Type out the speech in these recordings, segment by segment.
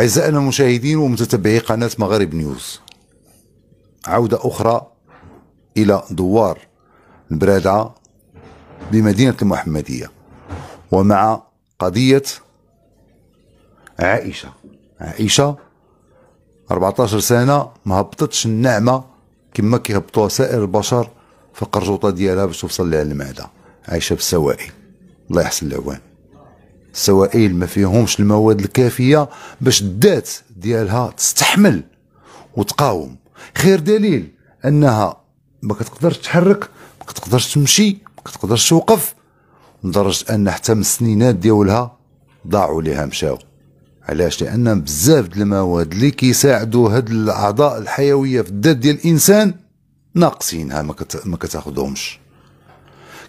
أعزائنا المشاهدين ومتتبعي قناة مغارب نيوز عودة أخرى إلى دوار البرادعة بمدينة المحمدية ومع قضية عائشة عائشة 14 سنة ما هبطتش النعمة كما كيهبطوها سائر البشر في القرجوطة ديالها باش توصل لها المعدة عايشة بالسوائل الله يحسن العوان سوائل ما فيهمش المواد الكافيه باش الذات ديالها تستحمل وتقاوم خير دليل انها ما كتقدرش تحرك ما كتقدرش تمشي ما كتقدرش توقف لدرجه ان حتى من السنينات ديالها ضاعوا ليها مشاو علاش لان بزاف د المواد اللي كيساعدوا هاد الاعضاء الحيويه في الذات ديال الانسان ناقصينها ما, كتاخذهمش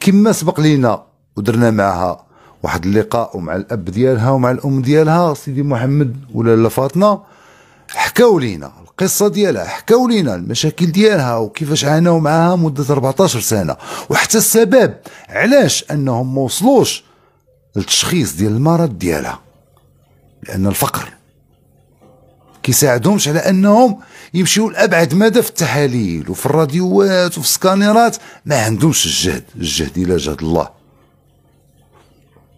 كما سبق لينا ودرنا معها واحد اللقاء مع الاب ديالها ومع الام ديالها سيدي محمد ولا لا فاطمه حكاو لينا القصه ديالها حكاو لينا المشاكل ديالها وكيفاش عاناو معاها مده 14 سنه وحتى السبب علاش انهم ما وصلوش للتشخيص ديال المرض ديالها لان الفقر كيساعدهمش على انهم يمشيو لابعد مدى في التحاليل وفي الراديوات وفي السكانيرات ما عندهمش الجهد الجهد الى جهد الله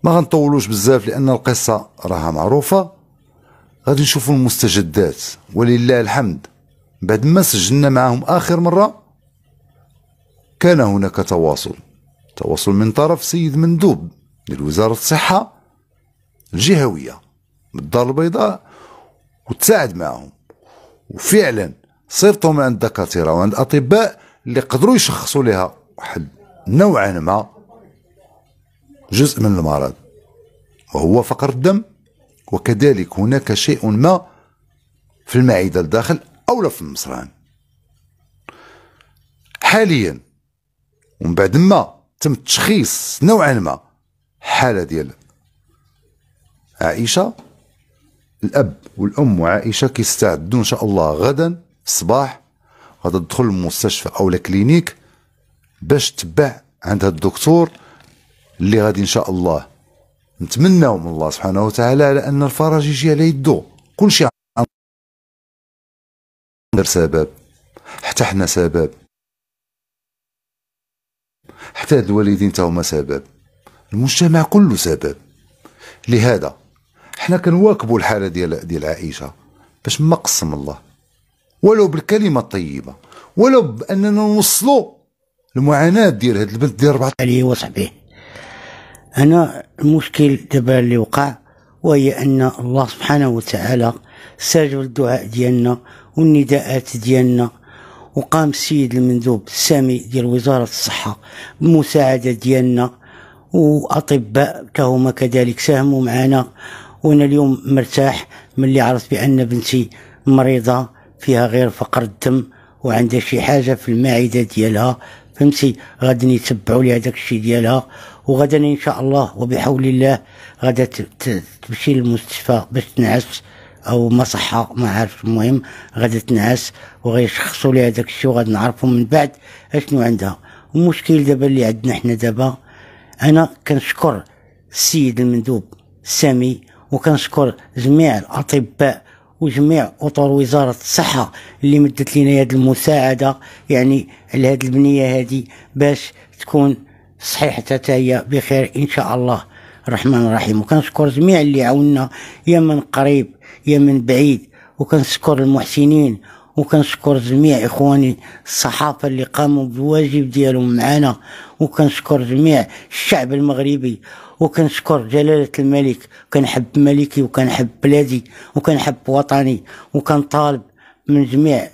ما غنطولوش بزاف لان القصه راها معروفه غادي نشوفوا المستجدات ولله الحمد بعد ما سجلنا معاهم اخر مره كان هناك تواصل تواصل من طرف سيد مندوب للوزاره الصحه الجهويه بالدار البيضاء وتساعد معهم وفعلا صرتهم عند الدكاتره وعند الاطباء اللي قدروا يشخصوا لها واحد نوعا ما جزء من المرض وهو فقر الدم وكذلك هناك شيء ما في المعدة الداخل أو لا في المصران حاليا ومن بعد ما تم تشخيص نوعا ما حالة ديال عائشة الأب والأم وعائشة كيستعدوا إن شاء الله غدا الصباح غادي تدخل المستشفى أو الكلينيك باش تبع عند الدكتور اللي غادي ان شاء الله نتمناو من الله سبحانه وتعالى على ان الفرج يجي على يدو كل شيء غير سبب حتى حنا سبب حتى هاد الوالدين تاهما سبب المجتمع كله سبب لهذا حنا كنواكبوا الحاله ديال ديال عائشه باش ما قسم الله ولو بالكلمه الطيبه ولو باننا نوصلوا المعاناه ديال هاد البنت ديال 14 عليه وصحبه هنا المشكل دابا اللي وقع وهي أن الله سبحانه وتعالى سجل الدعاء ديالنا والنداءات ديالنا وقام السيد المندوب السامي ديال وزارة الصحة بمساعدة ديالنا وأطباء كهما كذلك ساهموا معنا وأنا اليوم مرتاح من اللي عرفت بأن بنتي مريضة فيها غير فقر الدم وعندها شي حاجة في المعدة ديالها فهمتي غادي يتبعوا لي هذاك الشيء ديالها وغدا ان شاء الله وبحول الله غادا تمشي للمستشفى باش تنعس او ما صحه ما عارف المهم غادا تنعس وغيشخصوا لي هذاك الشيء وغادي نعرفوا من بعد اشنو عندها المشكل دابا اللي عندنا حنا دابا انا كنشكر السيد المندوب سامي وكنشكر جميع الاطباء وجميع اطر وزاره الصحه اللي مدت لنا هذه المساعده يعني على هذه البنيه هذه باش تكون صحيحه حتى هي بخير ان شاء الله الرحمن الرحيم وكنشكر جميع اللي عاونا يا من قريب يا من بعيد وكنشكر المحسنين وكنشكر جميع اخواني الصحافه اللي قاموا بالواجب ديالهم معنا وكنشكر جميع الشعب المغربي وكنشكر جلالة الملك وكنحب ملكي وكنحب بلادي وكنحب وطني وكنطالب من جميع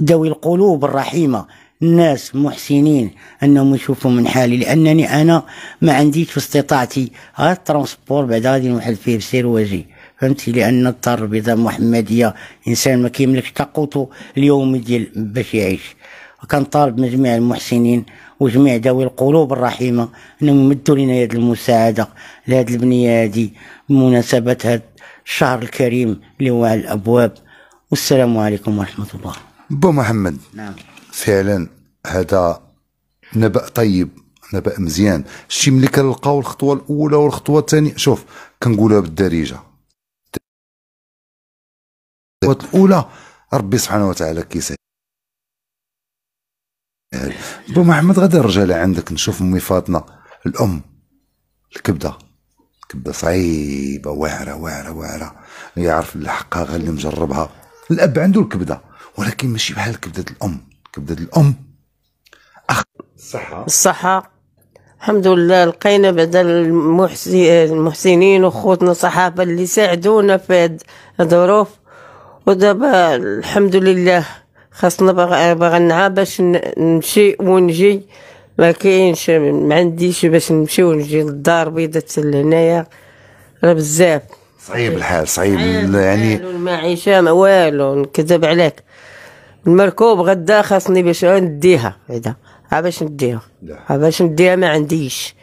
ذوي القلوب الرحيمة الناس محسنين انهم يشوفوا من حالي لانني انا ما عنديش في استطاعتي غير الترونسبور بعد غادي نوحد فيه بسير واجي فهمتي لان الدار البيضاء محمديه انسان ما كيملكش طاقته اليومي ديال باش يعيش وكان طالب من جميع المحسنين وجميع ذوي القلوب الرحيمة أنهم يمدوا لنا يد المساعدة لهذه البنية هذه بمناسبة هذا الشهر الكريم اللي هو على الأبواب والسلام عليكم ورحمة الله بو محمد نعم فعلا هذا نبأ طيب نبأ مزيان شي ملي كنلقاو الخطوة الأولى والخطوة الثانية شوف كنقولها بالدارجة الخطوه الأولى ربي سبحانه وتعالى كيسهل بو محمد غادي نرجع لعندك نشوف امي فاطمه الام الكبده الكبده صعيبه واعره واعره واعره يعرف الحقها غير اللي مجربها الاب عنده الكبده ولكن ماشي بحال كبده الام كبده الام أخ... الصحه الصحه الحمد لله لقينا بعد المحسنين وخوتنا صحابه اللي ساعدونا في هاد الظروف ودابا الحمد لله خاصنا باغا باغا نعا باش نمشي ونجي ما كاينش ما عنديش باش نمشي ونجي للدار بيضة لهنايا راه بزاف صعيب الحال صعيب يعني المعيشه ما والو نكذب عليك المركوب غدا خاصني باش نديها هذا باش نديها باش نديها ما عنديش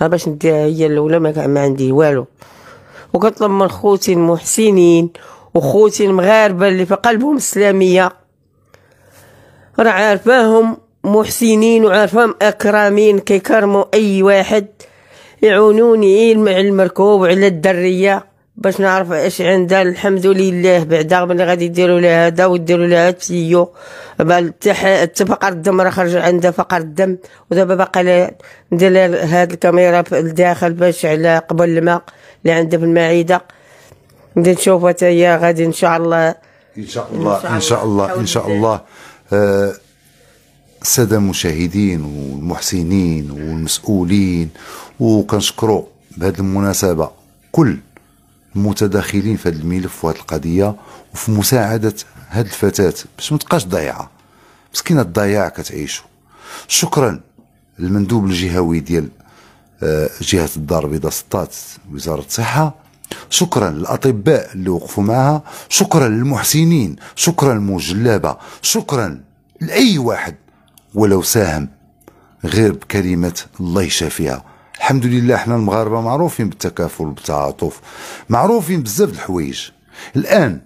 باش نديها هي الاولى ما, ما عندي والو وكنطلب من خوتي المحسنين وخوتي المغاربة اللي في قلبهم السلامية راه عارفاهم محسنين وعارفاهم أكرامين كيكرموا أي واحد يعونوني على المركوب وعلى الدرية باش نعرف اش عندها الحمد لله بعدا ملي غادي يديروا لها هذا ويديروا لها تيو فقر الدم راه خرج عندها فقر الدم ودابا باقي ندير هاد الكاميرا في الداخل باش على قبل الماء اللي عندها في المعده غادي نشوفها تايا غادي ان شاء الله ان شاء الله ان شاء الله ان شاء الله آه، الساده المشاهدين والمحسنين والمسؤولين وكنشكروا بهذه المناسبه كل المتداخلين في هذا الملف وهذه القضيه وفي مساعده هذه الفتاه باش ما تبقاش ضايعه مسكينه الضياع كتعيشو شكرا للمندوب الجهوي ديال آه، جهه الدار البيضاء سطات وزاره الصحه شكرا للاطباء اللي وقفوا معها شكرا للمحسنين شكرا للمجلابه شكرا لاي واحد ولو ساهم غير بكلمه الله يشافيها الحمد لله احنا المغاربه معروفين بالتكافل والتعاطف معروفين بزاف الحوايج الان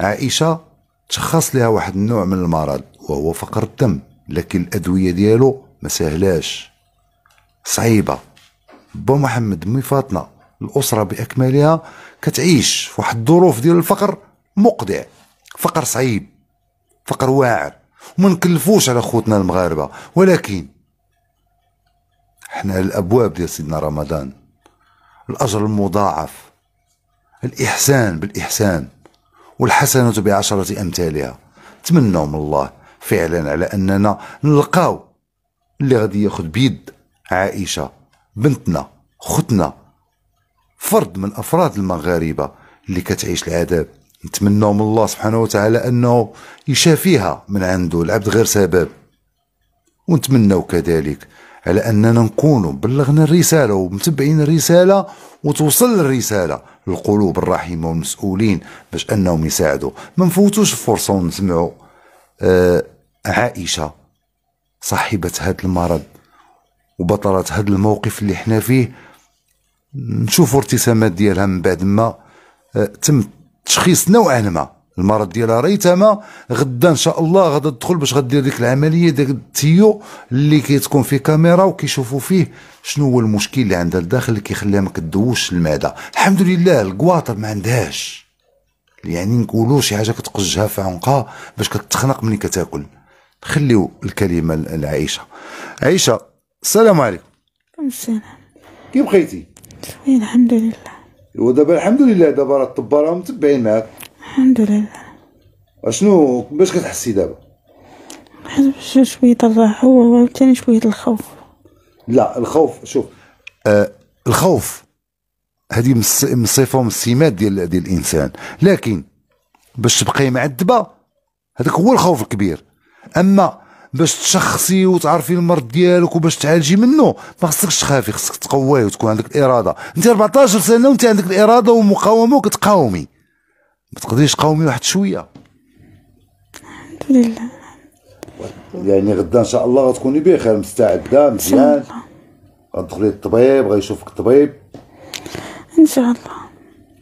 عائشه تشخص لها واحد النوع من المرض وهو فقر الدم لكن الادويه ديالو ما سهلاش صعيبه با محمد مي فاطمه الاسره باكملها كتعيش في واحد الظروف ديال الفقر مقدع فقر صعيب فقر واعر وما نكلفوش على خوتنا المغاربه ولكن حنا الابواب ديال سيدنا رمضان الاجر المضاعف الاحسان بالاحسان والحسنه بعشره امثالها نتمنوا من الله فعلا على اننا نلقاو اللي غادي ياخذ بيد عائشه بنتنا ختنا فرد من افراد المغاربه اللي كتعيش العذاب نتمنوا من الله سبحانه وتعالى انه يشافيها من عنده العبد غير سبب ونتمنوا كذلك على اننا نكون بلغنا الرساله ومتبعين الرساله وتوصل الرساله للقلوب الرحيمه والمسؤولين باش انهم يساعدوا ما نفوتوش الفرصه ونسمعوا آه عائشه صاحبه هذا المرض وبطلت هذا الموقف اللي حنا فيه نشوفوا الارتسامات ديالها من بعد ما آه، تم تشخيص نوعا ما المرض ديالها ريتما غدا ان شاء الله غادا تدخل باش غدير ديك العمليه ديك التيو اللي كتكون فيه كاميرا وكيشوفوا فيه شنو هو المشكل اللي عندها الداخل اللي كيخليها ما كدوش المعده الحمد لله الكواطر ما عندهاش يعني نقولوا شي حاجه كتقجها في عنقها باش كتخنق ملي كتاكل خليو الكلمه لعائشه عائشه السلام عليكم السلام كيف بقيتي زوين الحمد لله ودابا الحمد لله دابا راه الطبا راه متبعين معاك الحمد لله اشنو باش كتحسي دابا حسب شويه الراحه وثاني شويه الخوف لا الخوف شوف آه الخوف هذه من الصفه ومن السمات ديال ديال الانسان لكن باش تبقاي معذبه هذاك هو الخوف الكبير اما باش تشخصي وتعرفي المرض ديالك وباش تعالجي منه ما خصكش تخافي خصك تقوي وتكون عندك الاراده انت 14 سنه وانت عندك الاراده والمقاومه وكتقاومي ما تقدريش تقاومي واحد شويه الحمد لله يعني غدا ان شاء الله غتكوني بخير مستعده مزيان غتدخلي للطبيب غيشوفك الطبيب ان شاء الله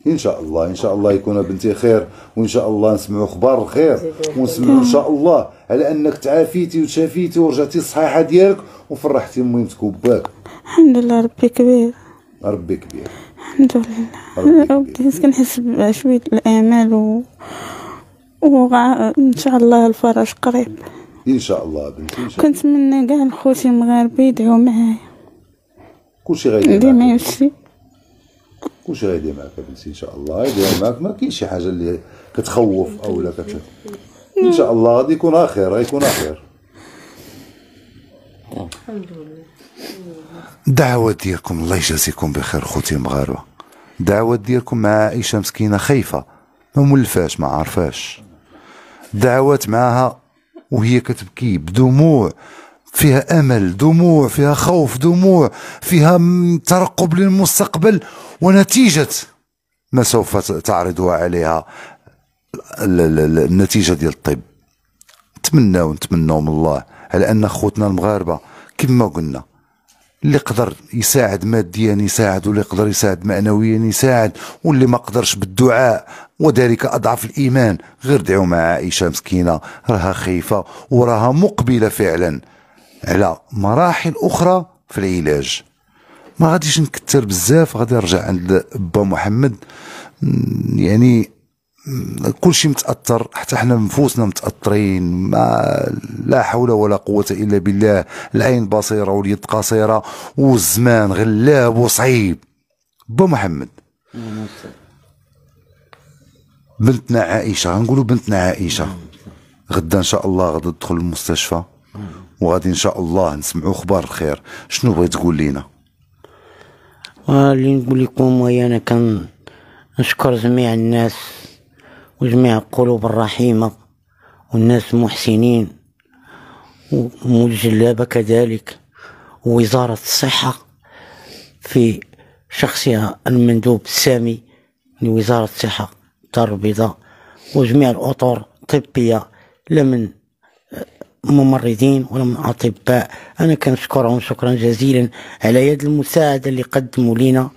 ان شاء الله ان شاء الله يكون بنتي خير وان شاء الله نسمعوا اخبار الخير ونسمعوا ان شاء الله على انك تعافيتي وتشافيتي ورجعتي الصحيحه ديالك وفرحتي ميمتك وباك الحمد لله ربي كبير ربي كبير الحمد لله ربي كنحس بشويه الامال و وغا ان شاء الله الفرج قريب ان شاء الله بنتي ان شاء الله كنتمنى كاع خوتي المغاربه يدعوا معايا كلشي غيدير ديما يمشي كلشي شيء معاك معك بنتي ان شاء الله غادي معك ما كاينش شي حاجه اللي كتخوف او لا كت ان شاء الله غادي يكون اخر غيكون لله الدعوه ديالكم الله يجازيكم بخير خوتي مغاربه الدعوه ديالكم مع عائشه مسكينه خايفه ما مولفاش ما عارفاش دعوات معها وهي كتبكي بدموع فيها امل دموع فيها خوف دموع فيها ترقب للمستقبل ونتيجه ما سوف تعرضها عليها النتيجه ديال الطب نتمناو نتمناو من الله على ان خوتنا المغاربه كما قلنا اللي قدر يساعد ماديا يساعد واللي قدر يساعد معنويا يساعد واللي ما قدرش بالدعاء وذلك اضعف الايمان غير دعوا مع عائشه مسكينه راها خايفه وراها مقبله فعلا على مراحل اخرى في العلاج ما غاديش نكثر بزاف غادي نرجع عند با محمد يعني كلشي متاثر حتى حنا نفوسنا متاثرين ما لا حول ولا قوه الا بالله العين بصيره واليد قصيره والزمان غلاب وصعيب با محمد بنتنا عائشه غنقولوا بنتنا عائشه غدا ان شاء الله غادي تدخل المستشفى وغادي ان شاء الله نسمعوا اخبار الخير شنو بغيت تقول لينا اللي نقول لكم ويا انا كان نشكر جميع الناس وجميع القلوب الرحيمة والناس المحسنين والجلابة كذلك ووزارة الصحة في شخصها المندوب سامي لوزارة الصحة الدار البيضاء وجميع الأطر الطبية لمن ممرضين ولا من اطباء انا كنشكرهم شكرا جزيلا على يد المساعده اللي قدموا لينا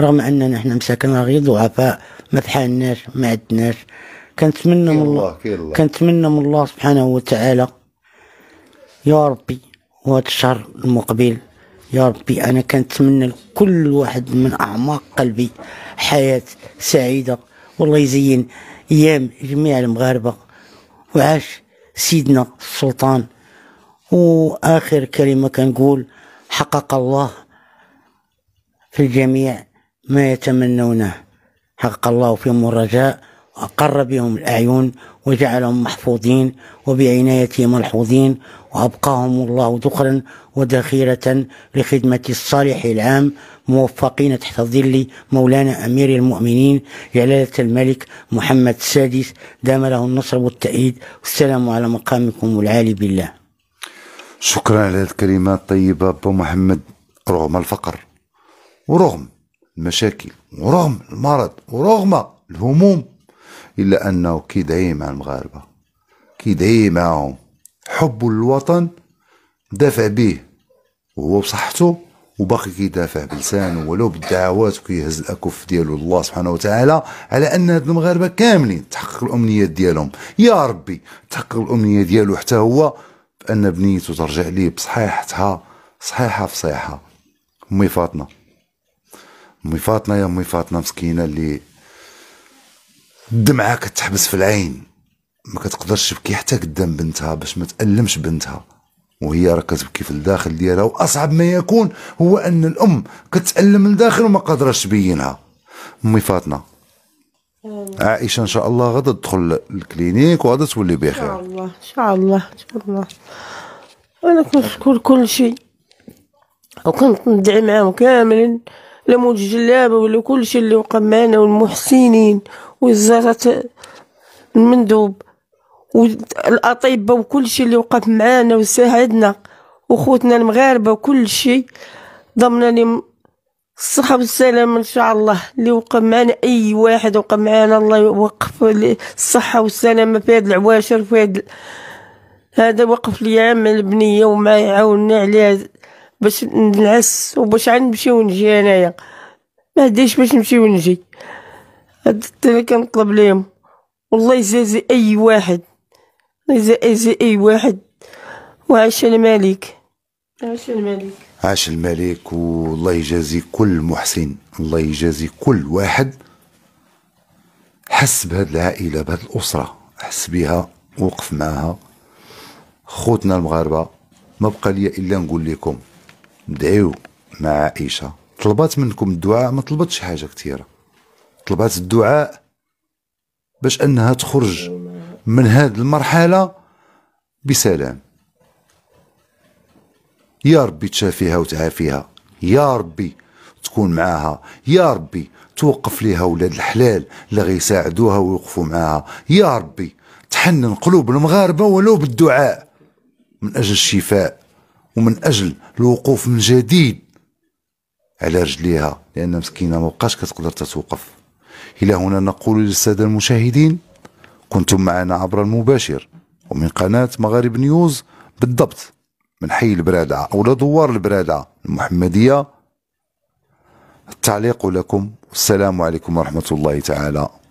رغم اننا حنا مساكن غير ضعفاء ما بحالناش ما عندناش كنتمنى من الله, الله. كنتمنى من الله سبحانه وتعالى يا ربي وهذا الشهر المقبل يا ربي انا كنتمنى لكل واحد من اعماق قلبي حياه سعيده والله يزين ايام جميع المغاربه وعاش سيدنا السلطان واخر كلمه كنقول حقق الله في الجميع ما يتمنونه حقق الله فيهم الرجاء وأقر بهم الأعين وجعلهم محفوظين وبعنايته ملحوظين وأبقاهم الله ذخرا وذخيرة لخدمة الصالح العام موفقين تحت ظل مولانا أمير المؤمنين جلالة الملك محمد السادس دام له النصر والتأييد والسلام على مقامكم العالي بالله شكرا على الكلمات الطيبة أبو محمد رغم الفقر ورغم المشاكل ورغم المرض ورغم الهموم إلا أنه كيدعي مع المغاربة كيدعي معهم حب الوطن دافع به وهو بصحته وباقي كيدافع بلسانه ولو بالدعوات وكيهز الاكف ديالو الله سبحانه وتعالى على ان هاد المغاربه كاملين تحقق الامنيات ديالهم يا ربي تحقق الامنيه ديالو حتى هو بان بنيته ترجع ليه بصحيحتها صحيحه فصيحه امي فاطمه امي فاطمه يا امي فاطمه مسكينه اللي الدمعه كتحبس في العين ما كتقدرش تبكي حتى قدام بنتها باش ما تألمش بنتها وهي ركز كيف الداخل ديالها واصعب ما يكون هو ان الام كتالم الداخل وما قادراش تبينها امي فاطمه آه. عائشه ان شاء الله غادا تدخل الكلينيك وغادا تولي بخير ان شاء الله ان شاء الله ان شاء الله انا كنشكر كل شيء ندعي معاهم كاملين لا جلابة الجلابه ولا كل شيء اللي وقع معنا والمحسنين وزاره المندوب والاطباء وكل شيء اللي وقف معانا وساعدنا وخوتنا المغاربه وكل شيء ضمن الصحة والسلامة إن شاء الله اللي وقف معنا أي واحد وقف معنا الله يوقف الصحة والسلامة في هاد العواشر في هاد هذا وقف لي عمل بنية وما يعاوننا عليها باش نعس وباش عاد نمشي ونجي أنايا ما عنديش باش نمشي ونجي هاد اللي كنطلب ليهم والله يجازي أي واحد اي واحد وعاش الملك عاش الملك عاش الملك والله يجازي كل محسن الله يجازي كل واحد حس بهاد العائله بهاد الاسره حس بها وقف معها خوتنا المغاربه ما بقى لي الا نقول لكم دعيو مع عائشه طلبات منكم الدعاء ما طلبتش حاجه كثيره طلبات الدعاء باش انها تخرج من هذه المرحله بسلام يا ربي تشافيها وتعافيها يا ربي تكون معاها يا ربي توقف ليها ولاد الحلال اللي غيساعدوها ويوقفوا معاها يا ربي تحنن قلوب المغاربة ولو بالدعاء من أجل الشفاء ومن أجل الوقوف من جديد على رجليها لأن مسكينة ما كتقدر تتوقف إلى هنا نقول للسادة المشاهدين كنتم معنا عبر المباشر ومن قناة مغارب نيوز بالضبط من حي البرادعة أو دوار البرادعة المحمدية التعليق لكم والسلام عليكم ورحمة الله تعالى